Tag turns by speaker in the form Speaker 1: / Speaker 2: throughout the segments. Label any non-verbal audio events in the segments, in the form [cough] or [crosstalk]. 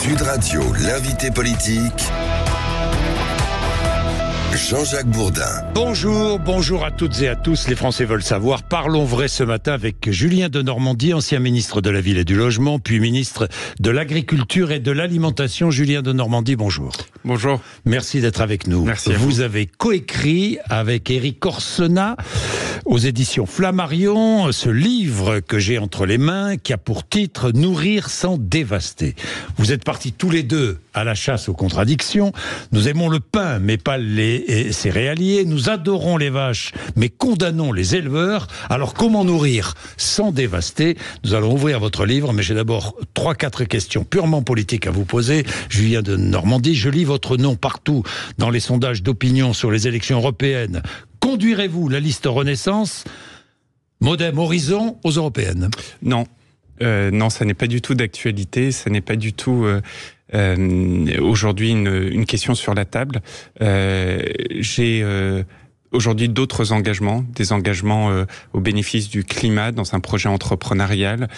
Speaker 1: Sud Radio, l'invité politique. Jean-Jacques Bourdin. Bonjour, bonjour à toutes et à tous. Les Français veulent savoir. Parlons vrai ce matin avec Julien de Normandie, ancien ministre de la Ville et du Logement, puis ministre de l'Agriculture et de l'Alimentation. Julien de Normandie, bonjour. Bonjour. Merci d'être avec nous. Merci. Vous, avez coécrit avec Éric Corsena aux éditions Flammarion ce livre que j'ai entre les mains qui a pour titre Nourrir sans dévaster. Vous êtes partis tous les deux à la chasse aux contradictions. Nous aimons le pain, mais pas les et réalier, nous adorons les vaches, mais condamnons les éleveurs. Alors comment nourrir sans dévaster Nous allons ouvrir votre livre, mais j'ai d'abord trois, quatre questions purement politiques à vous poser. Je viens de Normandie, je lis votre nom partout dans les sondages d'opinion sur les élections européennes. Conduirez-vous la liste Renaissance
Speaker 2: Modem Horizon aux européennes Non. Euh, non, ça n'est pas du tout d'actualité, ça n'est pas du tout euh, euh, aujourd'hui une, question sur la table. J'ai aujourd'hui d'autres engagements, des engagements au bénéfice du climat dans un projet entrepreneurial,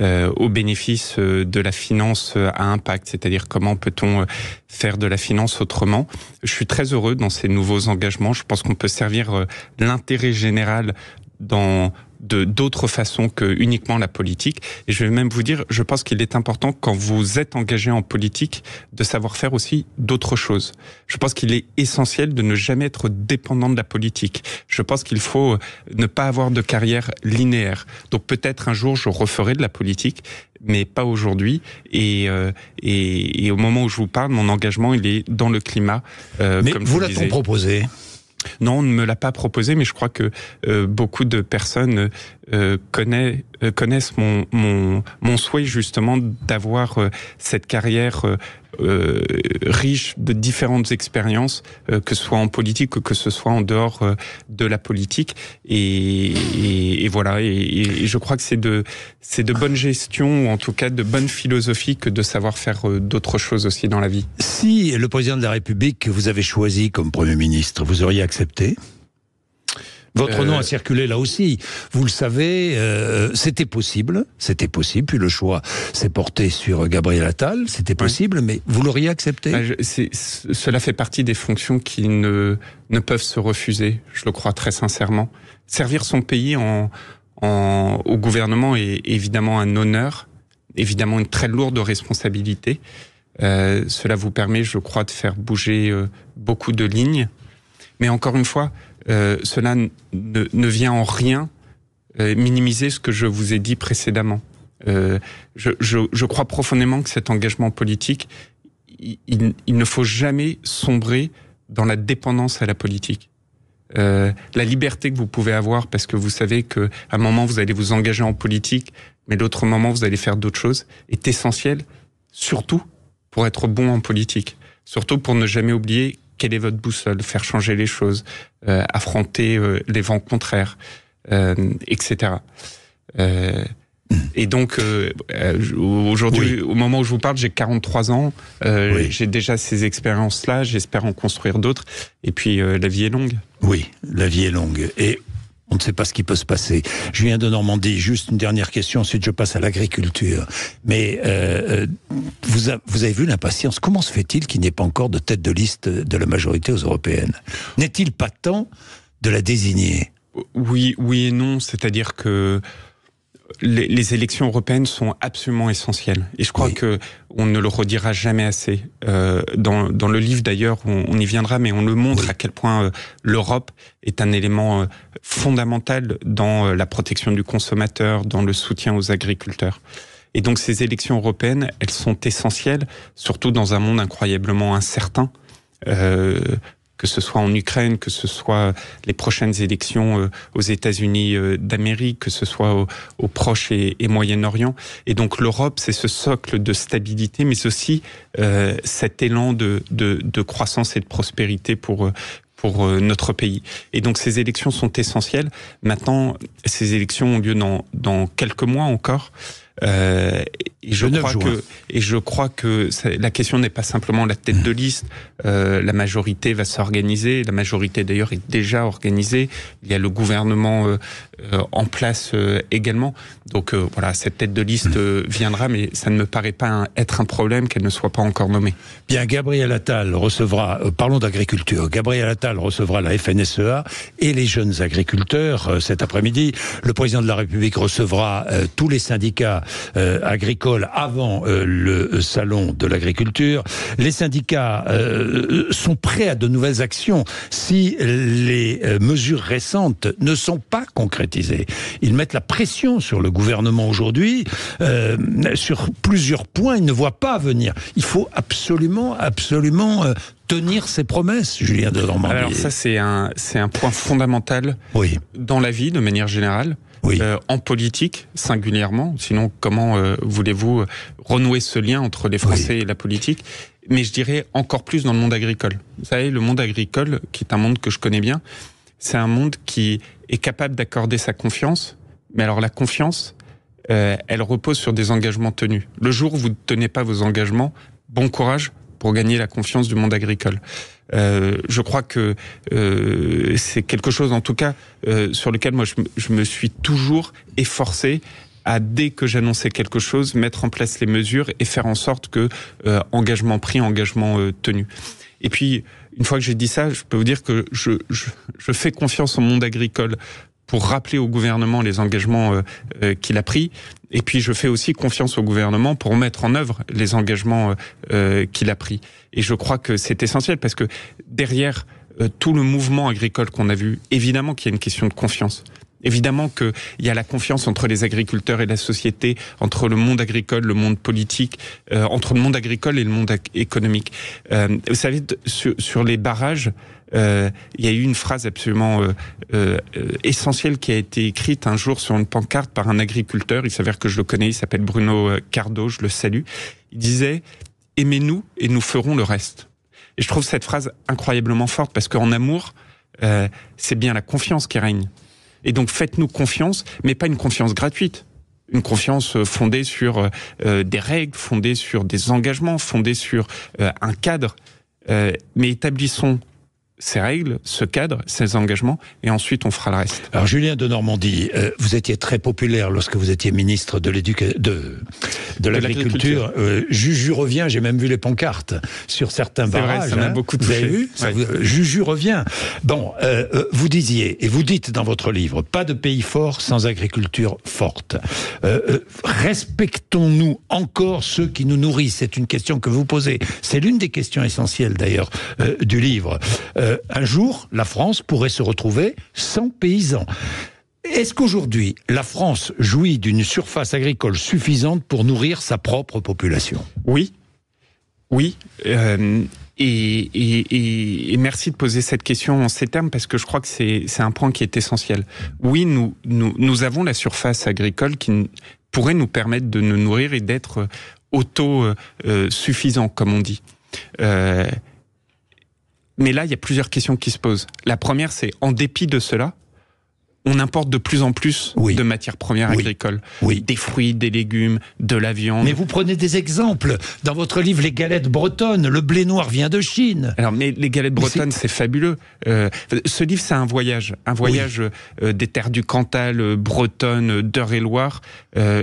Speaker 2: au bénéfice de la finance à impact, c'est-à-dire comment peut-on faire de la finance autrement. Je suis très heureux dans ces nouveaux engagements. Je pense qu'on peut servir l'intérêt général dans de d'autres façons que uniquement la politique. Et je vais même vous dire, je pense qu'il est important quand vous êtes engagé en politique de savoir faire aussi d'autres choses. Je pense qu'il est essentiel de ne jamais être dépendant de la politique. Je pense qu'il faut euh, ne pas avoir de carrière linéaire. Donc peut-être un jour je referai de la politique, mais pas aujourd'hui. Et, euh, et, au moment où je vous parle, mon engagement il est dans le climat. Euh, mais comme vous, l'avez proposé non, on ne me l'a pas proposé, mais je crois que euh, beaucoup de personnes euh, connaissent euh, connaissent mon, mon, souhait justement d'avoir euh, cette carrière euh, riche de différentes expériences, que ce soit en politique ou que ce soit en dehors de la politique. Et, voilà, et, je crois que c'est de, c'est de bonne gestion, ou en tout cas de bonne philosophie, que de savoir faire d'autres choses aussi dans la vie. Si le président de la République que vous avez choisi
Speaker 1: comme Premier ministre, vous auriez accepté votre euh, nom a circulé là aussi. Vous le savez, euh, c'était possible, c'était possible. Puis le choix s'est porté sur Gabriel Attal, c'était possible,
Speaker 2: mais vous l'auriez accepté bah, Cela fait partie des fonctions qui ne, ne peuvent se refuser, je le crois très sincèrement. Servir son pays en, au gouvernement est évidemment un honneur, évidemment une très lourde responsabilité. Euh, cela vous permet, je crois, de faire bouger beaucoup de lignes. Mais encore une fois, euh, cela ne, vient en rien euh, minimiser ce que je vous ai dit précédemment. Euh, je, crois profondément que cet engagement politique, il, ne faut jamais sombrer dans la dépendance à la politique. la liberté que vous pouvez avoir parce que vous savez que à un moment vous allez vous engager en politique, mais l'autre moment vous allez faire d'autres choses est essentielle, surtout pour être bon en politique, surtout pour ne jamais oublier quelle est votre boussole, faire changer les choses, euh, affronter euh, les vents contraires, euh, etc. et donc aujourd'hui, au moment où je vous parle, j'ai 43 ans, j'ai déjà ces expériences-là, j'espère en construire d'autres. Et puis la vie est longue. Oui, la vie est longue. Et on ne sait pas ce qui peut se passer.
Speaker 1: Je viens de Normandie. Juste une dernière question, ensuite je passe à l'agriculture. Mais euh, euh, vous, vous, avez vu l'impatience. Comment se fait-il qu'il n'y ait pas encore de tête de liste de la majorité
Speaker 2: aux européennes N'est-il pas temps de la désigner Oui, oui et non. C'est-à-dire que les, élections européennes sont absolument essentielles. Et je crois que on ne le redira jamais assez. Euh, dans, dans, le livre d'ailleurs, on, y viendra, mais on le montre à quel point euh, l'Europe est un élément euh, fondamental dans la protection du consommateur, dans le soutien aux agriculteurs. Et donc ces élections européennes, elles sont essentielles, surtout dans un monde incroyablement incertain que ce soit en Ukraine, que ce soit les prochaines élections euh, aux États-Unis euh, d'Amérique, que ce soit au, Proche et, Moyen-Orient. Et donc l'Europe, c'est ce socle de stabilité, mais aussi euh, cet élan de, de, de croissance et de prospérité pour, pour notre pays. Et donc ces élections sont essentielles. Maintenant, ces élections ont lieu dans, dans quelques mois encore. Euh, hein. et, je crois que, et je crois que la question n'est pas simplement la tête de liste. Euh, la majorité va s'organiser. La majorité, d'ailleurs, est déjà organisée. Il y a le gouvernement euh, euh en place euh, également. Donc euh, voilà, cette tête de liste viendra, mais ça ne me paraît pas être un problème qu'elle ne soit pas encore nommée. Bien, Gabriel Attal recevra, parlons d'agriculture,
Speaker 1: Gabriel Attal recevra la FNSEA et les jeunes agriculteurs cet après-midi. Le président de la République recevra tous les syndicats euh, agricole avant euh, le salon de l'agriculture. Les syndicats euh, sont prêts à de nouvelles actions si les mesures récentes ne sont pas concrétisées. Ils mettent la pression sur le gouvernement aujourd'hui. sur plusieurs points, ils ne voient pas venir. Il faut absolument, absolument tenir ses promesses,
Speaker 2: Julien de Alors ça, c'est un, c'est un point fondamental oui. dans la vie, de manière générale. Euh, en politique singulièrement. Sinon, comment euh, voulez-vous euh, renouer ce lien entre les Français et la politique Mais je dirais encore plus dans le monde agricole. Vous savez, le monde agricole, qui est un monde que je connais bien, c'est un monde qui est capable d'accorder sa confiance. Mais alors la confiance, elle repose sur des engagements tenus. Le jour où vous ne tenez pas vos engagements, bon courage pour gagner la confiance du monde agricole. Euh, je crois que euh, c'est quelque chose, en tout cas, euh, sur lequel moi je, me suis toujours efforcé à dès que j'annonçais quelque chose, mettre en place les mesures et faire en sorte que engagement pris, engagement tenu. Et puis, une fois que j'ai dit ça, je peux vous dire que je, je fais confiance au monde agricole pour rappeler au gouvernement les engagements euh, euh, qu'il a pris. Et puis je fais aussi confiance au gouvernement pour mettre en œuvre les engagements euh, qu'il a pris. Et je crois que c'est essentiel parce que derrière tout le mouvement agricole qu'on a vu, évidemment qu'il y a une question de confiance. Évidemment qu'il y a la confiance entre les agriculteurs et la société, entre le monde agricole, le monde politique, euh, entre le monde agricole et le monde économique. Euh, vous savez, sur, les barrages, euh, il y a eu une phrase absolument euh, euh, essentielle qui a été écrite un jour sur une pancarte par un agriculteur. Il s'avère que je le connais, il s'appelle Bruno euh, Cardo, je le salue. Il disait Aimez-nous et nous ferons le reste. Et je trouve cette phrase incroyablement forte parce qu'en amour, c'est bien la confiance qui règne. Et donc faites-nous confiance, mais pas une confiance gratuite une confiance euh, fondée sur euh, euh, des règles, fondée sur des engagements, fondée sur un cadre. mais établissons ces règles, ce cadre, ces engagements, et ensuite on fera le reste. Alors Julien de Normandie, euh, vous étiez très populaire lorsque vous étiez ministre de l'éducation, de, l'agriculture.
Speaker 1: Euh, Juju revient, j'ai même vu les pancartes sur certains barrages. ça m'a hein. beaucoup touché. Vous avez euh, Juju revient. Bon, vous disiez et vous dites dans votre livre, pas de pays fort sans agriculture forte. Respectons-nous encore ceux qui nous nourrissent C'est une question que vous posez. C'est l'une des questions essentielles d'ailleurs du livre. Euh, un jour, la France pourrait se retrouver sans paysans. Est-ce qu'aujourd'hui, la France jouit d'une surface agricole suffisante pour nourrir sa propre population
Speaker 2: Oui. Oui. Euh, et, merci de poser cette question en ces termes parce que je crois que c'est un point qui est essentiel. Oui, nous, avons la surface agricole qui pourrait nous permettre de nous nourrir et d'être euh, autosuffisants, comme on dit. Mais là, il y a plusieurs questions qui se posent. La première, c'est en dépit de cela, on importe de plus en plus de matières premières agricoles. Des fruits, des légumes, de la viande. Mais
Speaker 1: vous prenez des exemples.
Speaker 2: Dans votre livre, les galettes bretonnes, le blé noir vient de Chine. Alors, mais les galettes bretonnes, c'est fabuleux. Euh, ce livre, c'est un voyage. Un voyage euh, des terres du Cantal, euh, bretonnes, bretonne, d'Eure-et-Loire,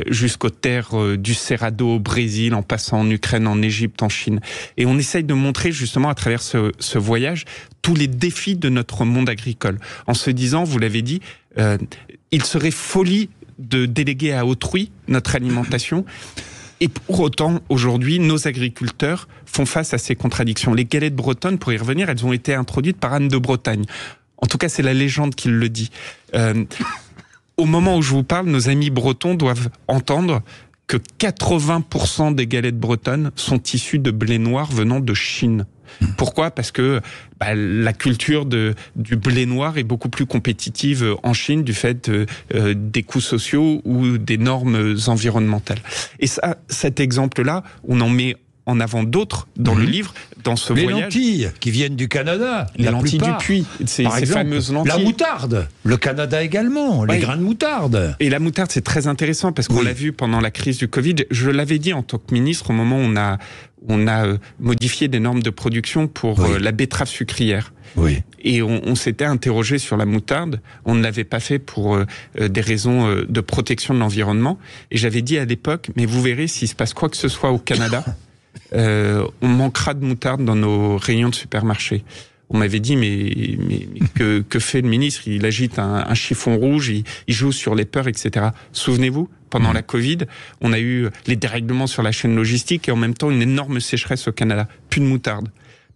Speaker 2: jusqu'aux terres du Cerrado au Brésil, en passant en Ukraine, en Égypte, en Chine. Et on essaye de montrer justement à travers ce voyage tous les défis de notre monde agricole, en se disant, vous l'avez dit, euh, il serait folie de déléguer à autrui notre alimentation. Et pour autant, aujourd'hui, nos agriculteurs font face à ces contradictions. Les galettes bretonnes, pour y revenir, elles ont été introduites par Anne de Bretagne. En tout cas, c'est la légende qui le dit. Euh, au moment où je vous parle, nos amis bretons doivent entendre que 80% des galettes bretonnes sont issues de blé noir venant de Chine. Pourquoi Parce que bah, la culture de, du blé noir est beaucoup plus compétitive euh, en Chine du fait euh, des coûts sociaux ou des normes environnementales. Et ça, cet exemple-là, on en met en avant d'autres dans le mhm. livre, dans ce voyage. Les lentilles qui viennent du Canada. Les la lentilles du puits, ces, fameuses lentilles. La moutarde, le Canada également, les grains de moutarde. Et la moutarde, c'est très intéressant parce qu'on l'a vu pendant la crise du Covid. Je l'avais dit en tant que ministre au moment où on a on a euh, modifié des normes de production pour euh, la betterave sucrière. Et on, s'était interrogé sur la moutarde. On ne l'avait pas fait pour euh, des raisons de protection de l'environnement. Et j'avais dit à l'époque, mais vous verrez, s'il se passe quoi que ce soit au Canada, [laughs] on manquera de moutarde dans nos rayons de supermarché on m'avait dit mais, que, que, fait le ministre Il agite un, chiffon rouge, il, joue sur les peurs, etc. Souvenez-vous, pendant la Covid, on a eu les dérèglements sur la chaîne logistique et en même temps une énorme sécheresse au Canada, plus de moutarde.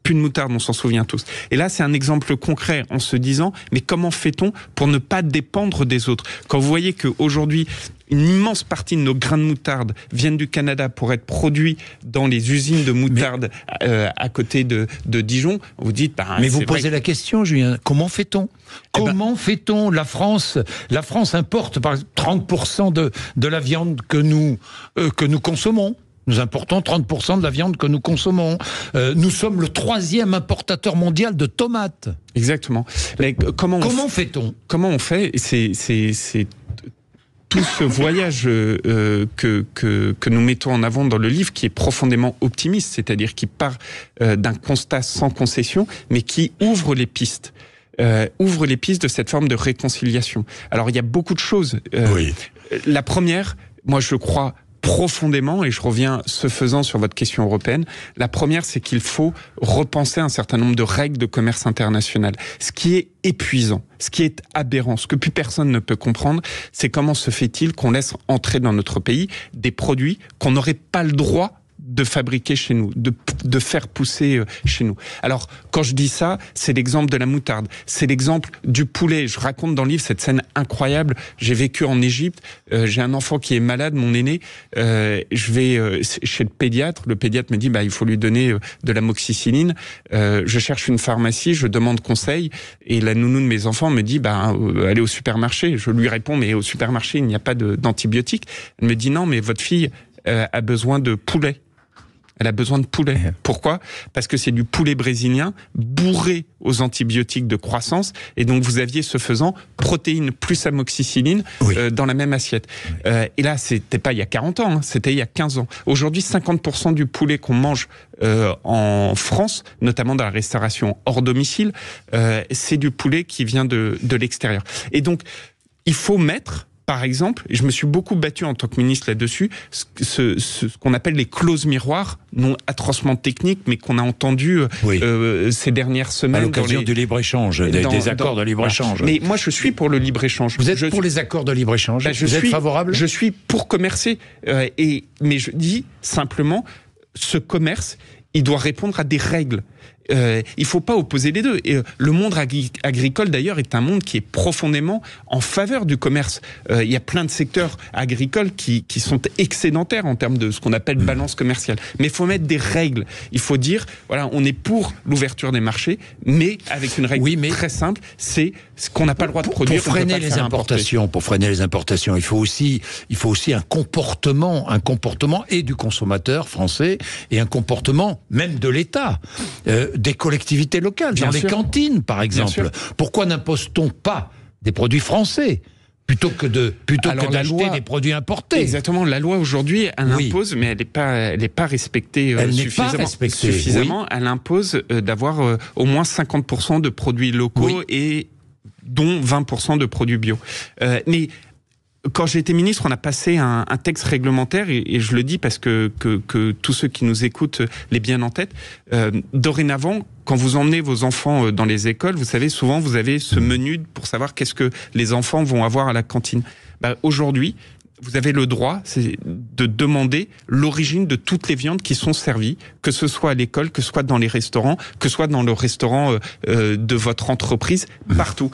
Speaker 2: Plus de moutarde, on s'en souvient tous. Et là, c'est un exemple concret en se disant, mais comment fait-on pour ne pas dépendre des autres Quand vous voyez qu'aujourd'hui, une immense partie de nos grains de moutarde viennent du Canada pour être produits dans les usines de moutarde euh, à côté de, Dijon. Vous dites, bah, mais vous posez
Speaker 1: la question, Julien. Comment fait-on eh ben Comment fait-on La France, la France importe 30 de, la viande que nous euh, que nous consommons. Nous importons 30% de la viande que nous consommons. Euh, nous sommes le troisième importateur mondial de tomates.
Speaker 2: Exactement. comment comment fait-on Comment on fait C'est tout ce voyage euh, euh, que, que, nous mettons en avant dans le livre, qui est profondément optimiste, c'est-à-dire qui part euh, d'un constat sans concession, mais qui ouvre les pistes. ouvre les pistes de cette forme de réconciliation. Alors il y a beaucoup de choses. La première, moi je crois profondément, et je reviens ce faisant sur votre question européenne. La première, c'est qu'il faut repenser un certain nombre de règles de commerce international. Ce qui est épuisant, ce qui est aberrant, ce que plus personne ne peut comprendre, c'est comment se fait-il qu'on laisse entrer dans notre pays des produits qu'on n'aurait pas le droit de fabriquer chez nous, de, de faire pousser euh, chez nous. Alors, quand je dis ça, c'est l'exemple de la moutarde, c'est l'exemple du poulet. Je raconte dans le livre cette scène incroyable. J'ai vécu en Égypte, euh, j'ai un enfant qui est malade, mon aîné. Euh, je vais chez le pédiatre, le pédiatre me dit bah il faut lui donner de la l'amoxicilline. je cherche une pharmacie, je demande conseil et la nounou de mes enfants me dit bah hein, allez au supermarché. Je lui réponds mais au supermarché il n'y a pas d'antibiotiques. Elle me dit non mais votre fille a besoin de poulet. Elle a besoin de poulet. Eh. Pourquoi Parce que c'est du poulet brésilien bourré aux antibiotiques de croissance. Et donc, vous aviez ce faisant protéines plus amoxicilline euh, dans la même assiette. Euh, et là, c'était pas il y a 40 ans, hein, c'était il y a 15 ans. Aujourd'hui, 50% du poulet qu'on mange euh, en France, notamment dans la restauration hors domicile, c'est du poulet qui vient de, de l'extérieur. Et donc, il faut mettre par exemple, je me suis beaucoup battu en tant que ministre là-dessus, ce, qu'on appelle les clauses miroirs, non atrocement techniques, mais qu'on a entendu euh, euh, ces dernières semaines. À l'occasion du libre-échange, des, accords de libre-échange. Mais moi, je suis pour le libre-échange. Vous êtes pour les accords de libre-échange ben, je suis, favorable Je suis pour commercer. Euh, et, mais je dis simplement, ce commerce, il doit répondre à des règles. Euh, il ne faut pas opposer les deux. Et euh, le monde agricole, d'ailleurs, est un monde qui est profondément en faveur du commerce. Euh, il y a plein de secteurs agricoles qui, sont excédentaires en termes de ce qu'on appelle mmh. balance commerciale. Mais il faut mettre des règles. Il faut dire, voilà, on est pour l'ouverture des marchés, mais avec une règle très simple, c'est ce qu'on n'a pas le droit de produire. Pour freiner les importations,
Speaker 1: pour freiner les importations, il faut aussi, il faut aussi un comportement, un comportement et du consommateur français et un comportement même de l'État des collectivités locales, dans les cantines par exemple. Pourquoi n'impose-t-on pas des produits français plutôt que de plutôt que d'acheter
Speaker 2: des produits importés. Exactement, la loi aujourd'hui, elle impose, mais elle n'est pas elle est pas respectée euh, suffisamment. Elle impose euh, d'avoir euh, au moins 50% de produits locaux et dont 20% de produits bio. mais quand j'ai été ministre, on a passé un, texte réglementaire, et, je le dis parce que, que, tous ceux qui nous écoutent les bien en tête. Euh, dorénavant, quand vous emmenez vos enfants euh, dans les écoles, vous savez, souvent, vous avez ce menu pour savoir qu'est-ce que les enfants vont avoir à la cantine. Bah, aujourd'hui, vous avez le droit de demander l'origine de toutes les viandes qui sont servies, que ce soit à l'école, que ce soit dans les restaurants, que ce soit dans le restaurant euh, euh, de votre entreprise, mmh. partout.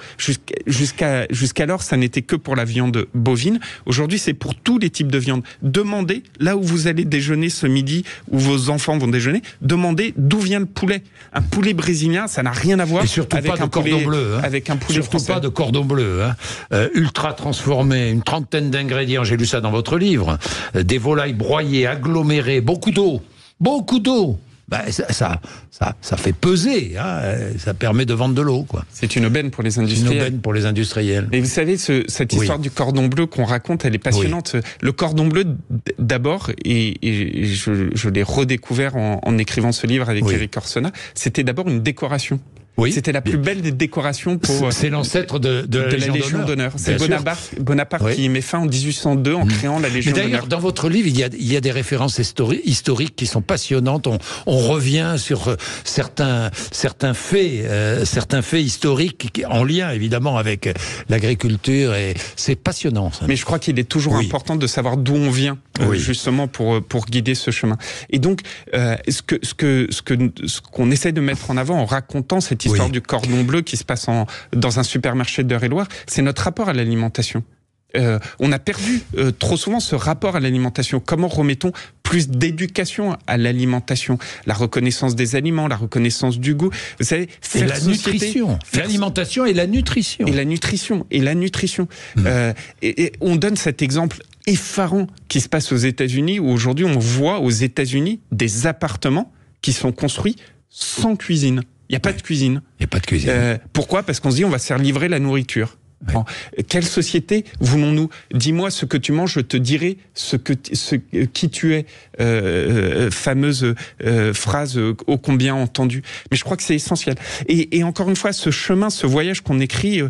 Speaker 2: Jusqu'à jusqu'alors, ça n'était que pour la viande bovine. Aujourd'hui, c'est pour tous les types de viande. Demandez là où vous allez déjeuner ce midi, où vos enfants vont déjeuner. Demandez d'où vient le poulet. Un poulet brésilien, ça n'a rien à voir Et avec, pas un cordon bleu, hein. avec un poulet surtout pas de cordon bleu, hein. Euh, ultra transformé, une
Speaker 1: trentaine d'ingrédients j'ai lu ça dans votre livre, des volailles broyées, agglomérées, beaucoup d'eau, beaucoup d'eau. Ben, ça, ça, ça, fait peser, hein. ça permet de vendre de
Speaker 2: l'eau. C'est une aubaine pour les industriels. Une aubaine pour les industriels. Et vous savez, cette histoire du cordon bleu qu'on raconte, elle est passionnante. Le cordon bleu, d'abord, et, je, l'ai redécouvert en, écrivant ce livre avec Eric Orsona, c'était d'abord une décoration. Oui. C'était la plus belle des décorations pour. C'est euh, l'ancêtre de, de, de, euh, la Légion d'honneur. C'est Bonaparte, Bonaparte qui met fin en 1802 en mm. créant la Légion d'honneur. D'ailleurs, dans votre livre, il y a, il y a des références historiques qui sont
Speaker 1: passionnantes. On, on, revient sur euh, certains, certains faits, euh, certains
Speaker 2: faits historiques en lien évidemment avec l'agriculture et c'est passionnant. Ça. Mais je crois qu'il est toujours important de savoir d'où on vient oui. justement pour pour guider ce chemin. Et donc, euh, ce que ce que ce que ce qu'on essaie de mettre en avant en racontant cette histoire du cordon bleu qui se passe dans un supermarché de Réloir, loire c'est notre rapport à l'alimentation. Euh, on a perdu euh, trop souvent ce rapport à l'alimentation. Comment remettons plus d'éducation à l'alimentation La reconnaissance des aliments, la reconnaissance du goût. Vous savez, c'est la nutrition. L'alimentation et la nutrition. Et la nutrition. Et la nutrition. Hmm. Euh, et on donne cet exemple effarant qui se passe aux États-Unis, où aujourd'hui on voit aux États-Unis des appartements qui sont construits sans cuisine. Il n'y a pas de cuisine. Il n'y a pas de cuisine. Euh, pourquoi Parce qu'on se dit on va se faire livrer la nourriture. Quelle société voulons-nous Dis-moi ce que tu manges, je te dirai ce que ce, euh, qui tu es. Euh, fameuse phrase ô combien entendue. Mais je crois que c'est essentiel. Et, encore une fois, ce chemin, ce voyage qu'on écrit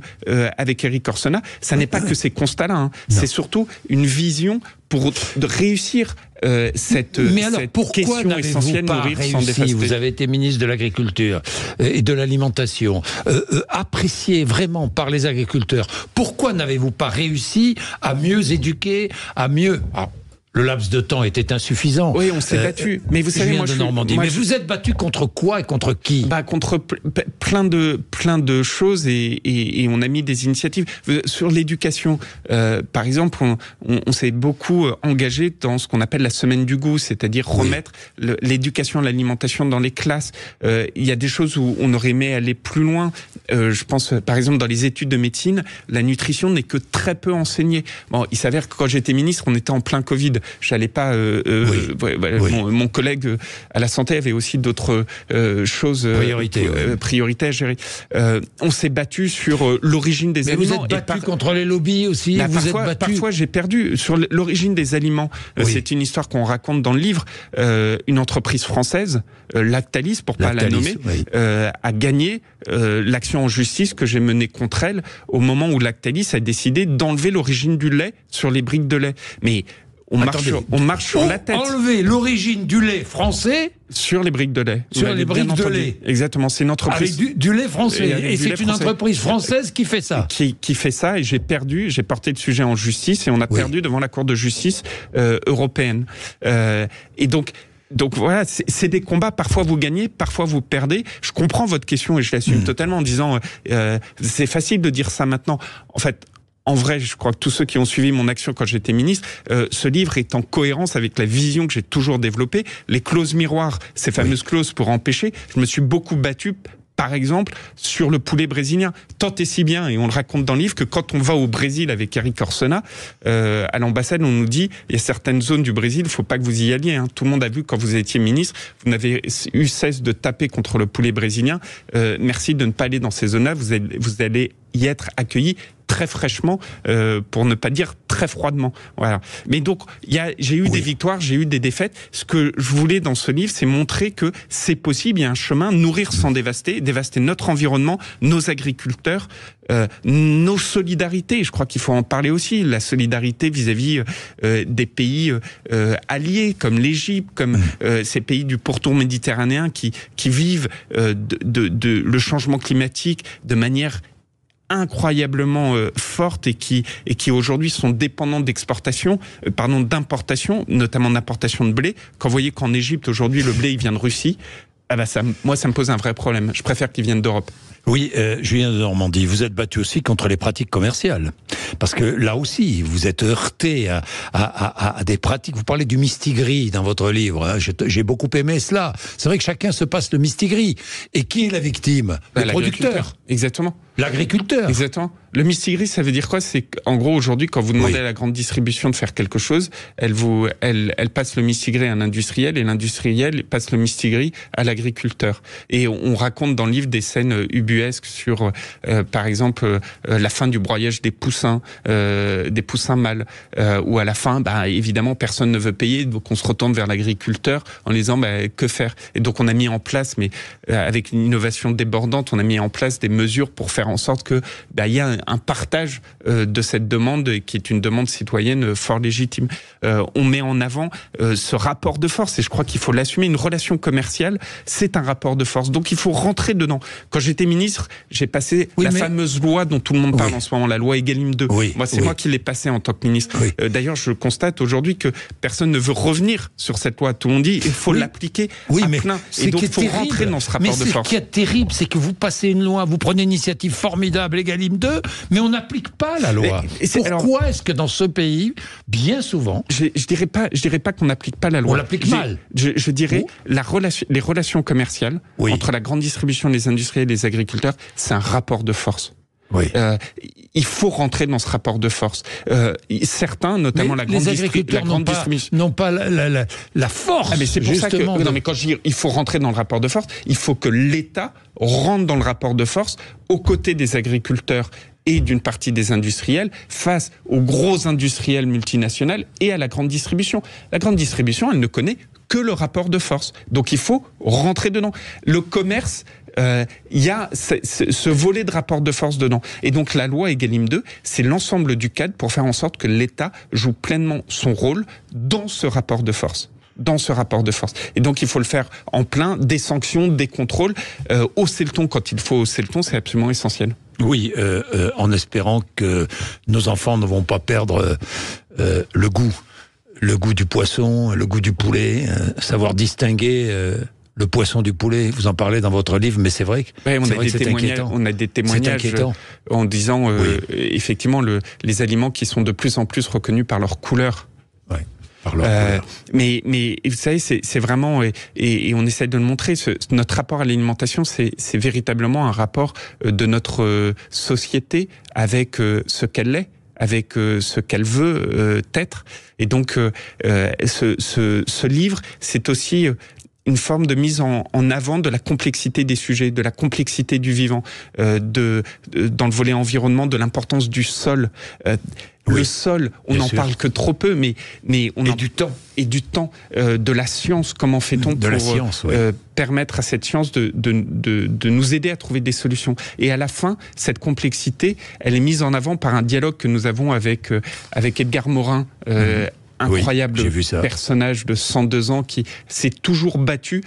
Speaker 2: avec Eric Orsona, ça n'est pas que ces constats-là. Hein. C'est surtout une vision pour réussir euh, cette, Mais alors, pourquoi question essentielle pas nourrir sans Vous avez
Speaker 1: été ministre de l'Agriculture et de l'Alimentation, euh, euh, apprécié vraiment par les agriculteurs. Pourquoi n'avez-vous pas réussi à mieux éduquer, à mieux... Ah, le laps de temps était insuffisant. Oui, on s'est euh, battu. Mais vous savez, moi, mais vous
Speaker 2: êtes battu contre quoi et contre qui bah, contre plein de plein de choses et, et, on a mis des initiatives sur l'éducation. Euh, par exemple, on, s'est beaucoup euh, engagé dans ce qu'on appelle la semaine du goût, c'est-à-dire remettre l'éducation l'alimentation dans les classes. Il y a des choses où on aurait aimé aller plus loin. je pense, par exemple, dans les études de médecine, la nutrition n'est que très peu enseignée. Bon, il s'avère que quand j'étais ministre, on était en plein Covid j'allais pas. Euh, euh, mon, collègue à la santé avait aussi d'autres euh, choses Priorités ouais. prioritaires à gérer. on s'est battu sur l'origine des Mais aliments. Vous êtes battu contre les lobbies aussi. Bah, parfois, parfois j'ai perdu sur l'origine des aliments. C'est une histoire qu'on raconte dans le livre. une entreprise française, Lactalis, pour pas la nommer, a gagné l'action en justice que j'ai menée contre elle au moment où Lactalis a décidé d'enlever l'origine du lait sur les briques de lait. Mais on marche, sur, on marche sur la tête. Enlever
Speaker 1: l'origine du lait
Speaker 2: français. Sur les briques de lait. Sur les briques de lait. Exactement, c'est une ah, entreprise. du, lait français. Et, c'est une entreprise française qui fait ça. Qui, fait ça, et j'ai perdu, j'ai porté le sujet en justice, et on a perdu devant la Cour de justice euh, européenne. Euh, et donc, donc voilà, c'est des combats. Parfois vous gagnez, parfois vous perdez. Je comprends votre question et je l'assume hmm. totalement en disant euh, c'est facile de dire ça maintenant. En fait, en vrai, je crois que tous ceux qui ont suivi mon action quand j'étais ministre, euh, ce livre est en cohérence avec la vision que j'ai toujours développée. Les clauses miroirs, ces fameuses clauses pour empêcher, je me suis beaucoup battu par exemple, sur le poulet brésilien. Tant et si bien, et on le raconte dans le livre, que quand on va au Brésil avec Eric Orsena, euh, à l'ambassade, on nous dit, il y a certaines zones du Brésil, il faut pas que vous y alliez. Hein. Tout le monde a vu quand vous étiez ministre, vous n'avez eu cesse de taper contre le poulet brésilien. Euh, merci de ne pas aller dans ces zones-là, vous vous allez y être accueillis très fraîchement, euh, pour ne pas dire très froidement. Voilà. Mais donc, j'ai eu des victoires, j'ai eu des défaites. Ce que je voulais dans ce livre, c'est montrer que c'est possible, il y a un chemin, nourrir sans dévaster, dévaster notre environnement, nos agriculteurs, euh, nos solidarités. Je crois qu'il faut en parler aussi, la solidarité vis-à-vis euh, des pays alliés comme l'Égypte, comme ces pays du pourtour méditerranéen qui, qui vivent de, le changement climatique de manière incroyablement forte euh, fortes et qui, et qui aujourd'hui sont dépendantes d'exportation, euh, pardon, d'importation, notamment d'importation de blé. Quand vous voyez qu'en Égypte aujourd'hui le blé il vient de Russie, ah bah ça, moi ça me pose un vrai problème. Je préfère qu'il vienne d'Europe. Oui, euh, Julien de Normandie, vous êtes battu aussi contre les pratiques commerciales. Parce que là aussi, vous êtes
Speaker 1: heurté à, des pratiques. Vous parlez du mistigris dans votre livre. Hein. J'ai, beaucoup aimé cela. C'est vrai que chacun se passe le mistigris. Et qui est la victime bah, Le producteur.
Speaker 2: Exactement. L'agriculteur. Exactement. Le mistigris, ça veut dire quoi C'est qu'en gros, aujourd'hui, quand vous demandez à la grande distribution de faire quelque chose, elle, vous, elle, passe le mistigris à un industriel et l'industriel passe le mistigris à l'agriculteur. Et on, raconte dans le livre des scènes ubu euh, sur, euh, par exemple, euh, euh, la fin du broyage des poussins, des poussins mâles, où à la fin, bah, évidemment, personne ne veut payer, donc on se retourne vers l'agriculteur en disant bah, que faire. Et donc on a mis en place, mais avec une innovation débordante, on a mis en place des mesures pour faire en sorte que bah, il y a un, un partage de cette demande qui est une demande citoyenne fort légitime. on met en avant ce rapport de force et je crois qu'il faut l'assumer. Une relation commerciale, c'est un rapport de force, donc il faut rentrer dedans. Quand j'étais ministre j'ai passé la fameuse loi dont tout le monde parle en ce moment, la loi Egalim 2. moi, c'est moi qui l'ai passée en tant que ministre. Euh, d'ailleurs, je constate aujourd'hui que personne ne veut revenir sur cette loi. Tout le monde dit il faut l'appliquer à mais plein. Et donc, il faut rentrer dans ce rapport de force. Ce qui
Speaker 1: est terrible, c'est que vous passez une loi, vous prenez une initiative formidable, Egalim 2, mais on n'applique pas la loi. Pourquoi est-ce que dans ce pays,
Speaker 2: bien souvent, je, ne dirais pas, pas qu'on n'applique pas la loi. On l'applique mal. Je, dirais la les relations commerciales entre la grande distribution, les industriels et les agriculteurs c'est un rapport de force. Euh, il faut rentrer dans ce rapport de force. Euh, certains, notamment la grande, distribution, n'ont pas la, force. Ah, mais c'est non, mais quand je dis il faut rentrer dans le rapport de force, il faut que l'État rentre dans le rapport de force aux côtés des agriculteurs et d'une partie des industriels face aux gros industriels multinationaux et à la grande distribution. La grande distribution, elle ne connaît que le rapport de force. Donc il faut rentrer dedans. Le commerce, il euh, y a ce volet de rapport de force dedans. Et donc la loi Egalim 2, c'est l'ensemble du cadre pour faire en sorte que l'État joue pleinement son rôle dans ce rapport de force dans ce rapport de force. Et donc il faut le faire en plein, des sanctions, des contrôles, euh, hausser le ton quand il faut hausser le ton, c'est absolument essentiel. Oui, euh, euh, en espérant que nos enfants ne vont pas perdre
Speaker 1: le goût, le goût du poisson, le goût du poulet, savoir distinguer
Speaker 2: le poisson du poulet, vous en parlez dans votre livre, mais c'est vrai que ouais, on, a inquiétant. on a des témoignages euh, en disant euh, effectivement le, les aliments qui sont de plus en plus reconnus par leur couleur. Ouais. Euh, mais, mais vous savez, c'est vraiment, et, on essaie de le montrer, ce, notre rapport à l'alimentation, c'est véritablement un rapport euh, de notre société avec ce qu'elle est avec ce qu'elle veut être. Et donc, ce, ce, ce livre, c'est aussi une forme de mise en, en, avant de la complexité des sujets, de la complexité du vivant, euh, de, dans le volet environnement, de l'importance du sol. Euh, le sol, on n'en parle que trop peu, mais, mais on et du temps et du temps euh, de la science. Comment fait-on pour euh, science, euh, permettre à cette science de, de, de, de, nous aider à trouver des solutions Et à la fin, cette complexité, elle est mise en avant par un dialogue que nous avons avec euh, avec Edgar Morin. Mhm incroyable personnage de 102 ans qui s'est toujours battu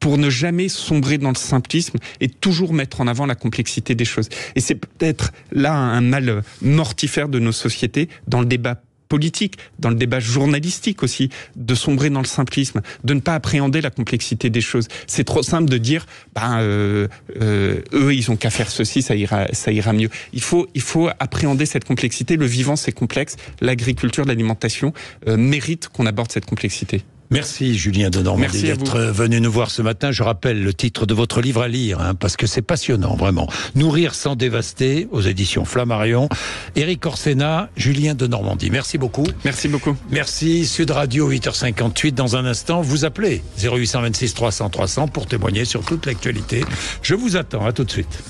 Speaker 2: pour ne jamais sombrer dans le simplisme et toujours mettre en avant la complexité des choses. Et c'est peut-être là un mal mortifère de nos sociétés dans le débat politique, dans le débat journalistique aussi, de sombrer dans le simplisme, de ne pas appréhender la complexité des choses. C'est trop simple de dire, ben, euh, euh, eux, ils ont qu'à faire ceci, ça ira, ça ira mieux. Il faut, il faut appréhender cette complexité. Le vivant, c'est complexe. L'agriculture, l'alimentation euh, mérite qu'on aborde cette complexité. Merci Julien de Normandie d'être
Speaker 1: venu nous voir ce matin. Je rappelle le titre de votre livre à lire, hein, parce que c'est passionnant, vraiment. Nourrir sans dévaster, aux éditions Flammarion. Éric Orsena, Julien de Normandie. Merci beaucoup. Merci beaucoup. Merci Sud Radio 8h58. Dans un instant, vous appelez 0826 300 300 pour témoigner sur toute l'actualité. Je vous attends. À tout de suite.